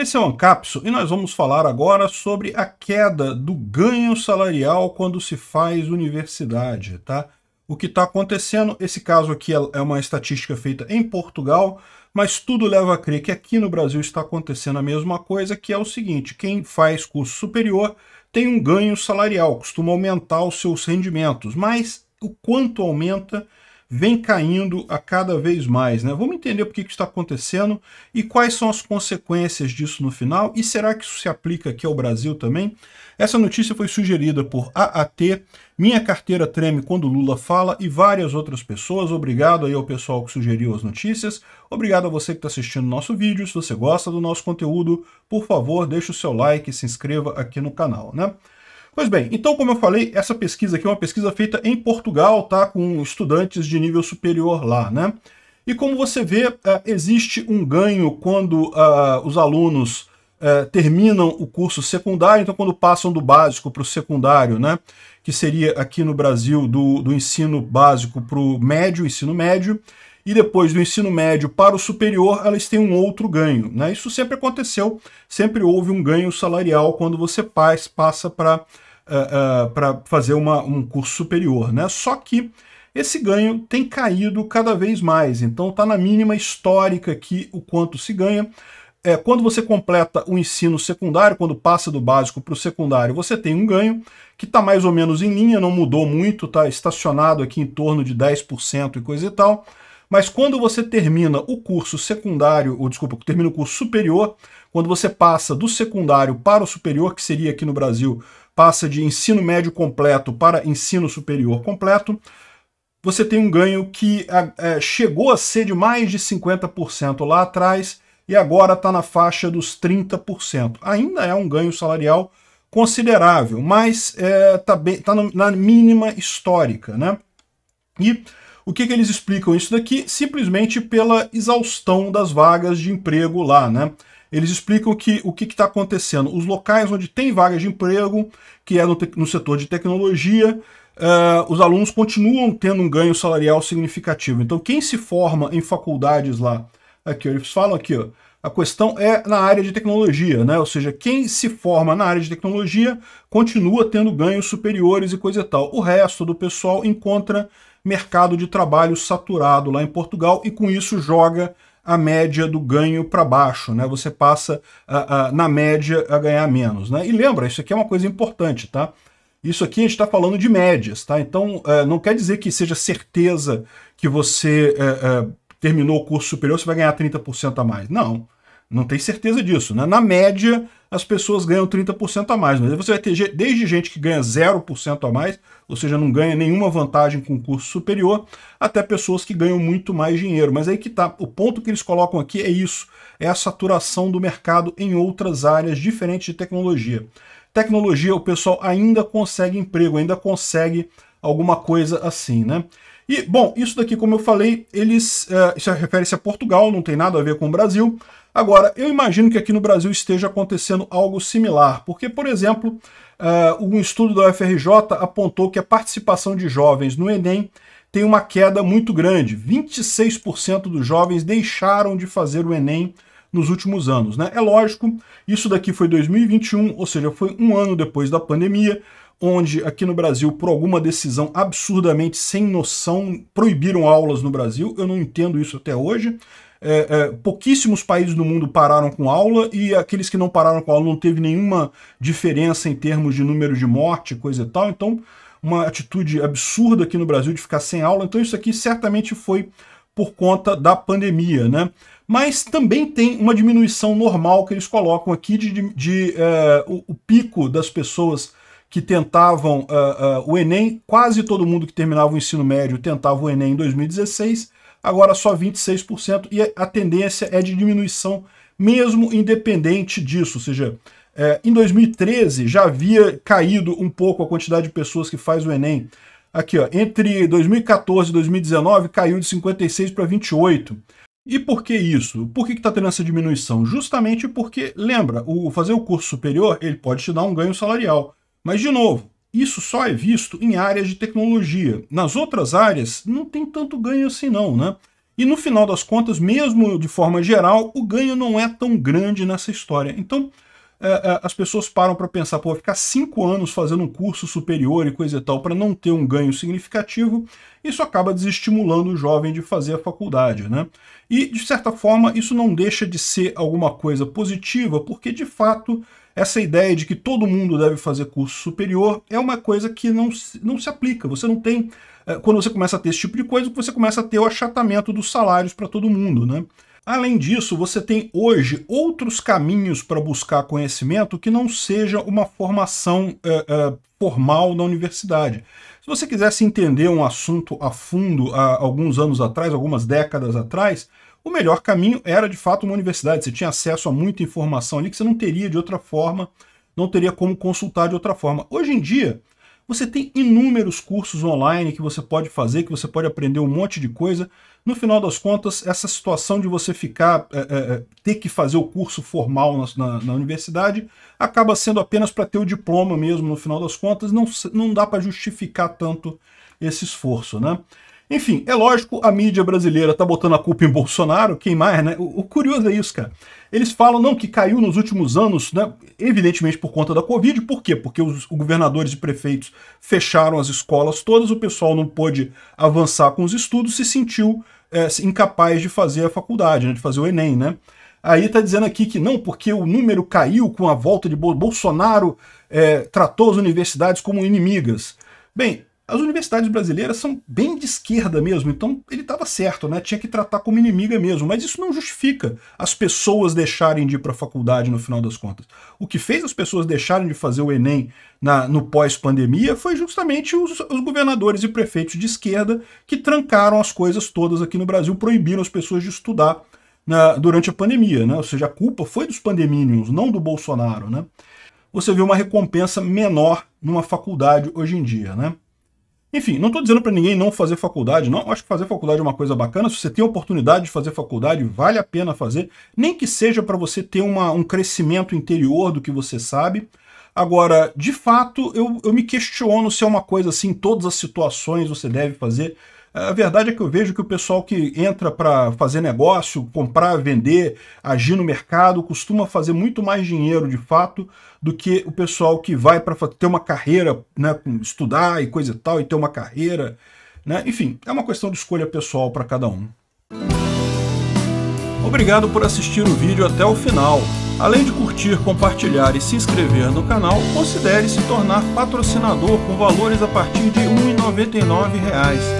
Esse é o Ancapso e nós vamos falar agora sobre a queda do ganho salarial quando se faz universidade, tá? O que está acontecendo, esse caso aqui é, é uma estatística feita em Portugal, mas tudo leva a crer que aqui no Brasil está acontecendo a mesma coisa, que é o seguinte, quem faz curso superior tem um ganho salarial, costuma aumentar os seus rendimentos, mas o quanto aumenta vem caindo a cada vez mais. Né? Vamos entender por que, está acontecendo e quais são as consequências disso no final e será que isso se aplica aqui ao Brasil também? Essa notícia foi sugerida por AAT, Minha Carteira Treme Quando Lula Fala e várias outras pessoas. Obrigado aí ao pessoal que sugeriu as notícias. Obrigado a você que está assistindo nosso vídeo. Se você gosta do nosso conteúdo, por favor, deixe o seu like e se inscreva aqui no canal. Né? Pois bem, então como eu falei, essa pesquisa aqui é uma pesquisa feita em Portugal, tá? Com estudantes de nível superior lá, né? E como você vê, eh, existe um ganho quando eh, os alunos eh, terminam o curso secundário, então quando passam do básico para o secundário, né? Que seria aqui no Brasil do, do ensino básico para o médio, ensino médio, e depois do ensino médio para o superior, elas têm um outro ganho. Né? Isso sempre aconteceu, sempre houve um ganho salarial quando você faz, passa para uh, eh, uh, eh, fazer uma, um curso superior. Né? Só que esse ganho tem caído cada vez mais, então está na mínima histórica aqui o quanto se ganha. É, quando você completa o ensino secundário, quando passa do básico para o secundário, você tem um ganho que está mais ou menos em linha, não mudou muito, está estacionado aqui em torno de 10% e coisa e tal. Mas quando você termina o curso secundário, ou desculpa, termina o curso superior, quando você passa do secundário para o superior, que seria aqui no Brasil, passa de ensino médio completo para ensino superior completo, você tem um ganho que é, chegou a ser de mais de 50% lá atrás e agora está na faixa dos 30%. Ainda é um ganho salarial considerável, mas está é, tá, tá na mínima histórica. Né? E o que, que eles explicam isso daqui? Simplesmente pela exaustão das vagas de emprego lá, né? Eles explicam que o que está acontecendo. Os locais onde tem vagas de emprego, que é no, no setor de tecnologia, Uh, os alunos continuam tendo um ganho salarial significativo. Então, quem se forma em faculdades lá, aqui eles falam aqui, ó, a questão é na área de tecnologia, né? Ou seja, quem se forma na área de tecnologia continua tendo ganhos superiores e coisa e tal. O resto do pessoal encontra mercado de trabalho saturado lá em Portugal e com isso joga a média do ganho para baixo, né? Você passa a, a, na média a ganhar menos, né? E lembra, isso aqui é uma coisa importante, tá? Isso aqui a gente está falando de médias, tá? Então é, não quer dizer que seja certeza que você é, é, terminou o curso superior você vai ganhar 30% a mais. Não. Não tem certeza disso, né? Na média, as pessoas ganham 30% a mais, mas você vai ter desde gente que ganha 0% a mais, ou seja, não ganha nenhuma vantagem com curso superior, até pessoas que ganham muito mais dinheiro. Mas aí que tá, o ponto que eles colocam aqui é isso, é a saturação do mercado em outras áreas diferentes de tecnologia. Tecnologia, o pessoal ainda consegue emprego, ainda consegue alguma coisa assim, né? E, bom, isso daqui, como eu falei, eles uh, isso refere-se a Portugal, não tem nada a ver com o Brasil. Agora, eu imagino que aqui no Brasil esteja acontecendo algo similar, porque, por exemplo, uh, um estudo da UFRJ apontou que a participação de jovens no Enem tem uma queda muito grande. 26% dos jovens deixaram de fazer o Enem nos últimos anos. Né? É lógico, isso daqui foi 2021, ou seja, foi um ano depois da pandemia onde aqui no Brasil, por alguma decisão absurdamente sem noção, proibiram aulas no Brasil. Eu não entendo isso até hoje. É, é, pouquíssimos países do mundo pararam com aula e aqueles que não pararam com aula não teve nenhuma diferença em termos de número de morte, coisa e tal. Então, uma atitude absurda aqui no Brasil de ficar sem aula. Então, isso aqui certamente foi por conta da pandemia, né? Mas também tem uma diminuição normal que eles colocam aqui de, de, de é, o, o pico das pessoas que tentavam uh, uh, o Enem, quase todo mundo que terminava o ensino médio tentava o Enem em 2016, agora só 26%, e a tendência é de diminuição mesmo independente disso, ou seja, é, em 2013 já havia caído um pouco a quantidade de pessoas que faz o Enem. Aqui, ó, entre 2014 e 2019 caiu de 56 para 28. E por que isso? Por que está tendo essa diminuição? Justamente porque, lembra, o fazer o curso superior ele pode te dar um ganho salarial. Mas, de novo, isso só é visto em áreas de tecnologia. Nas outras áreas, não tem tanto ganho assim não, né? E no final das contas, mesmo de forma geral, o ganho não é tão grande nessa história. Então, é, é, as pessoas param para pensar, pô, ficar cinco anos fazendo um curso superior e coisa e tal para não ter um ganho significativo, isso acaba desestimulando o jovem de fazer a faculdade, né? E, de certa forma, isso não deixa de ser alguma coisa positiva, porque, de fato, essa ideia de que todo mundo deve fazer curso superior é uma coisa que não, não se aplica. Você não tem... É, quando você começa a ter esse tipo de coisa, você começa a ter o achatamento dos salários para todo mundo, né? Além disso, você tem hoje outros caminhos para buscar conhecimento que não seja uma formação é, é, formal na universidade. Se você quisesse entender um assunto a fundo há alguns anos atrás, algumas décadas atrás, o melhor caminho era de fato uma universidade. Você tinha acesso a muita informação ali que você não teria de outra forma, não teria como consultar de outra forma. Hoje em dia, você tem inúmeros cursos online que você pode fazer, que você pode aprender um monte de coisa. No final das contas, essa situação de você ficar, é, é, ter que fazer o curso formal na, na, na universidade, acaba sendo apenas para ter o diploma mesmo, no final das contas, não, não dá para justificar tanto esse esforço, né? Enfim, é lógico, a mídia brasileira tá botando a culpa em Bolsonaro, quem mais, né? O, o curioso é isso, cara. Eles falam, não, que caiu nos últimos anos, né? Evidentemente por conta da Covid. Por quê? Porque os, os governadores e prefeitos fecharam as escolas todas, o pessoal não pôde avançar com os estudos, se sentiu é, incapaz de fazer a faculdade, né? De fazer o Enem, né? Aí tá dizendo aqui que não, porque o número caiu com a volta de Bolsonaro, é, tratou as universidades como inimigas. Bem, as universidades brasileiras são bem de esquerda mesmo, então ele estava certo, né? Tinha que tratar como inimiga mesmo, mas isso não justifica as pessoas deixarem de ir para a faculdade no final das contas. O que fez as pessoas deixarem de fazer o Enem na, no pós-pandemia foi justamente os, os governadores e prefeitos de esquerda que trancaram as coisas todas aqui no Brasil, proibiram as pessoas de estudar na, durante a pandemia, né? Ou seja, a culpa foi dos pandemínios, não do Bolsonaro, né? Você vê uma recompensa menor numa faculdade hoje em dia, né? Enfim, não estou dizendo para ninguém não fazer faculdade, não. Acho que fazer faculdade é uma coisa bacana. Se você tem a oportunidade de fazer faculdade, vale a pena fazer. Nem que seja para você ter uma, um crescimento interior do que você sabe. Agora, de fato, eu, eu me questiono se é uma coisa assim, em todas as situações você deve fazer. A verdade é que eu vejo que o pessoal que entra para fazer negócio, comprar, vender, agir no mercado, costuma fazer muito mais dinheiro de fato do que o pessoal que vai para ter uma carreira, né, estudar e coisa e tal, e ter uma carreira. Né? Enfim, é uma questão de escolha pessoal para cada um. Obrigado por assistir o vídeo até o final. Além de curtir, compartilhar e se inscrever no canal, considere se tornar patrocinador com valores a partir de R$ 1,99